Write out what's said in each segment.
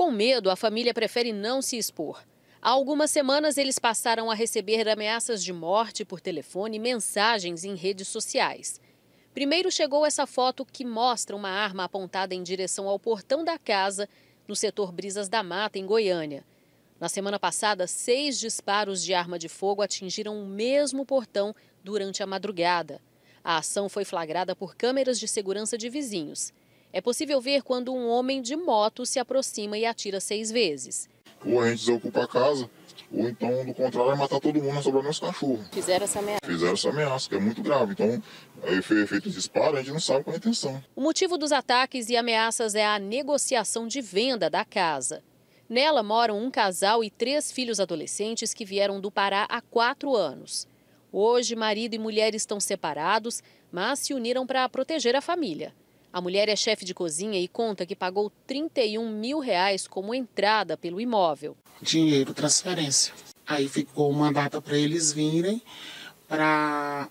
Com medo, a família prefere não se expor. Há algumas semanas, eles passaram a receber ameaças de morte por telefone e mensagens em redes sociais. Primeiro chegou essa foto que mostra uma arma apontada em direção ao portão da casa, no setor Brisas da Mata, em Goiânia. Na semana passada, seis disparos de arma de fogo atingiram o mesmo portão durante a madrugada. A ação foi flagrada por câmeras de segurança de vizinhos é possível ver quando um homem de moto se aproxima e atira seis vezes. Ou a gente desocupa a casa, ou então, do contrário, é matar todo mundo, sobrar meus cachorros. Fizeram essa ameaça? Fizeram essa ameaça, que é muito grave. Então, aí feito um disparo, a gente não sabe qual é a intenção. O motivo dos ataques e ameaças é a negociação de venda da casa. Nela moram um casal e três filhos adolescentes que vieram do Pará há quatro anos. Hoje, marido e mulher estão separados, mas se uniram para proteger a família. A mulher é chefe de cozinha e conta que pagou 31 mil reais como entrada pelo imóvel. Dinheiro, transferência. Aí ficou uma data para eles virem para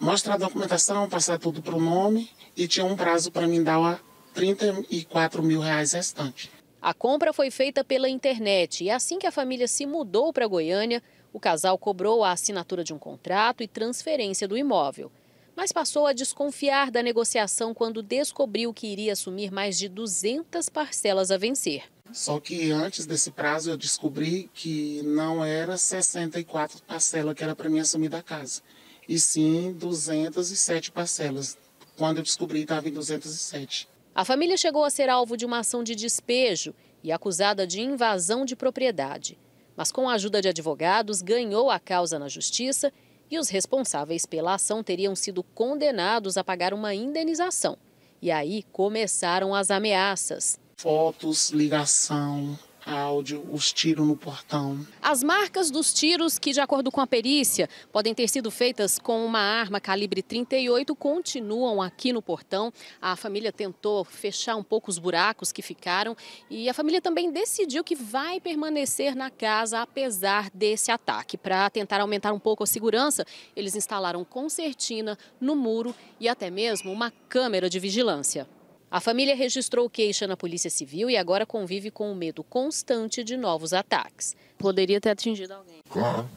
mostrar a documentação, passar tudo para o nome e tinha um prazo para mim dar R$ 34 mil reais restante. A compra foi feita pela internet e assim que a família se mudou para Goiânia, o casal cobrou a assinatura de um contrato e transferência do imóvel mas passou a desconfiar da negociação quando descobriu que iria assumir mais de 200 parcelas a vencer. Só que antes desse prazo eu descobri que não era 64 parcelas que era para mim assumir da casa, e sim 207 parcelas. Quando eu descobri, estava em 207. A família chegou a ser alvo de uma ação de despejo e acusada de invasão de propriedade. Mas com a ajuda de advogados, ganhou a causa na justiça e os responsáveis pela ação teriam sido condenados a pagar uma indenização. E aí começaram as ameaças. Fotos, ligação, áudio, os tiros no portão. As marcas dos tiros, que de acordo com a perícia, podem ter sido feitas com uma arma calibre 38, continuam aqui no portão. A família tentou fechar um pouco os buracos que ficaram e a família também decidiu que vai permanecer na casa apesar desse ataque. Para tentar aumentar um pouco a segurança, eles instalaram concertina no muro e até mesmo uma câmera de vigilância. A família registrou queixa na Polícia Civil e agora convive com o medo constante de novos ataques. Poderia ter atingido alguém. Claro.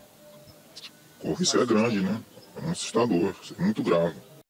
O risco é grande, né? É um assustador, é muito grave.